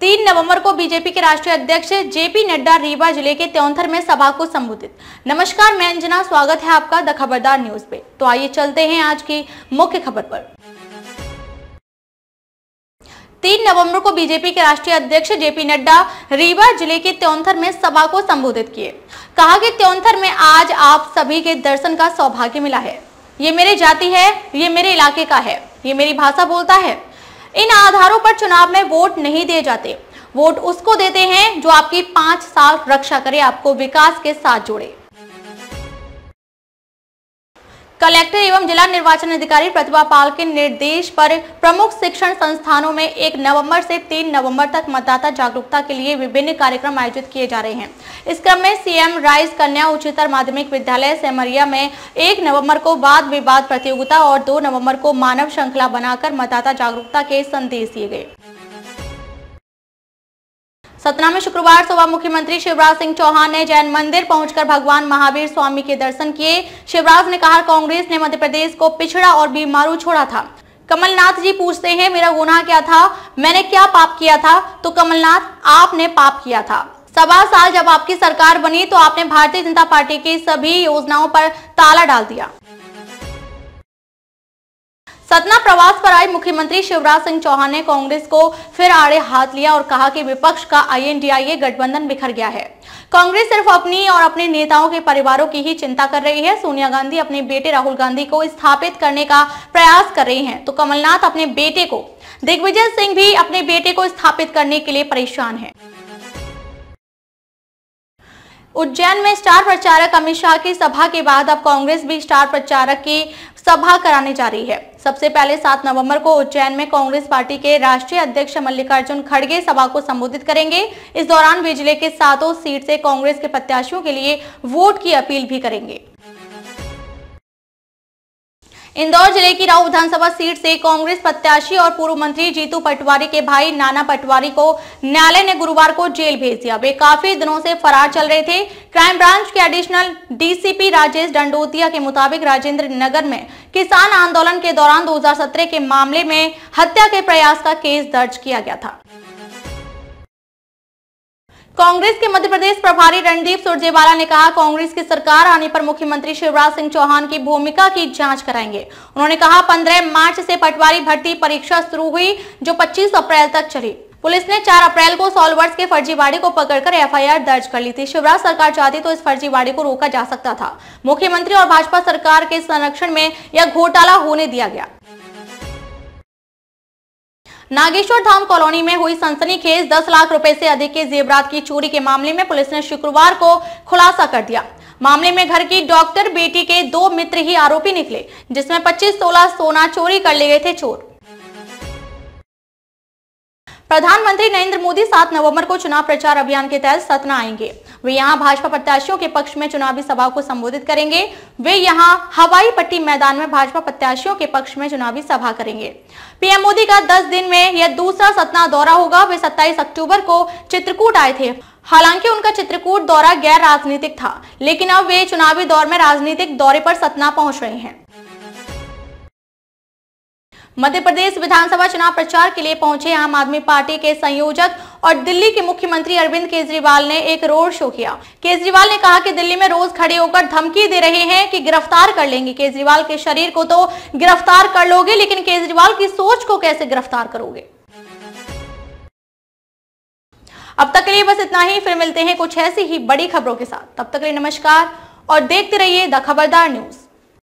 तीन नवंबर को बीजेपी के राष्ट्रीय अध्यक्ष जेपी नड्डा रीवा जिले के त्योंथर में सभा को संबोधित नमस्कार मैं अंजना स्वागत है आपका द खबरदार न्यूज पे तो आइए चलते हैं आज की मुख्य खबर पर तीन नवंबर को बीजेपी के राष्ट्रीय अध्यक्ष जेपी नड्डा रीवा जिले के त्योंथर में सभा को संबोधित किए कहा कि त्योंथर में आज आप सभी के दर्शन का सौभाग्य मिला है ये मेरे जाति है ये मेरे इलाके का है ये मेरी भाषा बोलता है इन आधारों पर चुनाव में वोट नहीं दिए जाते वोट उसको देते हैं जो आपकी पांच साल रक्षा करे आपको विकास के साथ जोड़े कलेक्टर एवं जिला निर्वाचन अधिकारी प्रतिभा पाल के निर्देश पर प्रमुख शिक्षण संस्थानों में 1 नवंबर से 3 नवंबर तक मतदाता जागरूकता के लिए विभिन्न कार्यक्रम आयोजित किए जा रहे हैं इस क्रम में सीएम राइज कन्या उच्चतर माध्यमिक विद्यालय सेमरिया में 1 नवंबर को वाद विवाद प्रतियोगिता और दो नवम्बर को मानव श्रृंखला बनाकर मतदाता जागरूकता के संदेश दिए गए सतना में शुक्रवार सुबह मुख्यमंत्री शिवराज सिंह चौहान ने जैन मंदिर पहुंचकर भगवान महावीर स्वामी के दर्शन किए शिवराज ने कहा कांग्रेस ने मध्य प्रदेश को पिछड़ा और बीमारू छोड़ा था कमलनाथ जी पूछते हैं मेरा गुनाह क्या था मैंने क्या पाप किया था तो कमलनाथ आपने पाप किया था सवा साल जब आपकी सरकार बनी तो आपने भारतीय जनता पार्टी की सभी योजनाओं पर ताला डाल दिया सतना प्रवास पर आए मुख्यमंत्री शिवराज सिंह चौहान ने कांग्रेस को फिर आड़े हाथ लिया और कहा कि विपक्ष का आईएनडीआईए गठबंधन बिखर गया है कांग्रेस सिर्फ अपनी और अपने नेताओं के परिवारों की ही चिंता कर रही है सोनिया गांधी अपने बेटे राहुल गांधी को स्थापित करने का प्रयास कर रही है तो कमलनाथ अपने बेटे को दिग्विजय सिंह भी अपने बेटे को स्थापित करने के लिए परेशान है उज्जैन में स्टार प्रचारक अमित शाह की सभा के बाद अब कांग्रेस भी स्टार प्रचारक की सभा कराने जा रही है सबसे पहले 7 नवंबर को उज्जैन में कांग्रेस पार्टी के राष्ट्रीय अध्यक्ष मल्लिकार्जुन खड़गे सभा को संबोधित करेंगे इस दौरान वे जिले के सातों सीट से कांग्रेस के प्रत्याशियों के लिए वोट की अपील भी करेंगे इंदौर जिले की राव विधानसभा सीट से कांग्रेस प्रत्याशी और पूर्व मंत्री जीतू पटवारी के भाई नाना पटवारी को न्यायालय ने गुरुवार को जेल भेज दिया वे काफी दिनों से फरार चल रहे थे क्राइम ब्रांच के एडिशनल डीसीपी राजेश डंडोतिया के मुताबिक राजेंद्र नगर में किसान आंदोलन के दौरान दो के मामले में हत्या के प्रयास का केस दर्ज किया गया था कांग्रेस के मध्य प्रदेश प्रभारी रणदीप सुरजेवाला ने कहा कांग्रेस की सरकार आने पर मुख्यमंत्री शिवराज सिंह चौहान की भूमिका की जांच कराएंगे उन्होंने कहा 15 मार्च से पटवारी भर्ती परीक्षा शुरू हुई जो 25 अप्रैल तक चली पुलिस ने 4 अप्रैल को सॉल्वर्स के फर्जीवाड़े को पकड़कर एफआईआर दर्ज कर ली थी शिवराज सरकार चाहती तो इस फर्जीवाड़े को रोका जा सकता था मुख्यमंत्री और भाजपा सरकार के संरक्षण में यह घोटाला होने दिया गया नागेश्वर धाम कॉलोनी में हुई सनसनीखेज 10 लाख रुपए से अधिक के जेवरात की चोरी के मामले में पुलिस ने शुक्रवार को खुलासा कर दिया मामले में घर की डॉक्टर बेटी के दो मित्र ही आरोपी निकले जिसमें 25 सोलह सोना चोरी कर ले गए थे चोर प्रधानमंत्री नरेंद्र मोदी 7 नवंबर को चुनाव प्रचार अभियान के तहत सतना आएंगे वे यहां भाजपा प्रत्याशियों के पक्ष में चुनावी सभा को संबोधित करेंगे वे यहां हवाई पट्टी मैदान में भाजपा प्रत्याशियों के पक्ष में चुनावी सभा करेंगे पीएम मोदी का 10 दिन में यह दूसरा सतना दौरा होगा वे 27 अक्टूबर को चित्रकूट आए थे हालांकि उनका चित्रकूट दौरा गैर राजनीतिक था लेकिन अब वे चुनावी दौर में राजनीतिक दौरे पर सतना पहुंच रहे हैं मध्य प्रदेश विधानसभा चुनाव प्रचार के लिए पहुंचे आम आदमी पार्टी के संयोजक और दिल्ली के मुख्यमंत्री अरविंद केजरीवाल ने एक रोड शो किया केजरीवाल ने कहा कि दिल्ली में रोज खड़े होकर धमकी दे रहे हैं कि गिरफ्तार कर लेंगे केजरीवाल के शरीर को तो गिरफ्तार कर लोगे लेकिन केजरीवाल की सोच को कैसे गिरफ्तार करोगे अब तक के लिए बस इतना ही फिर मिलते हैं कुछ ऐसी ही बड़ी खबरों के साथ तब तक के लिए नमस्कार और देखते रहिए द खबरदार न्यूज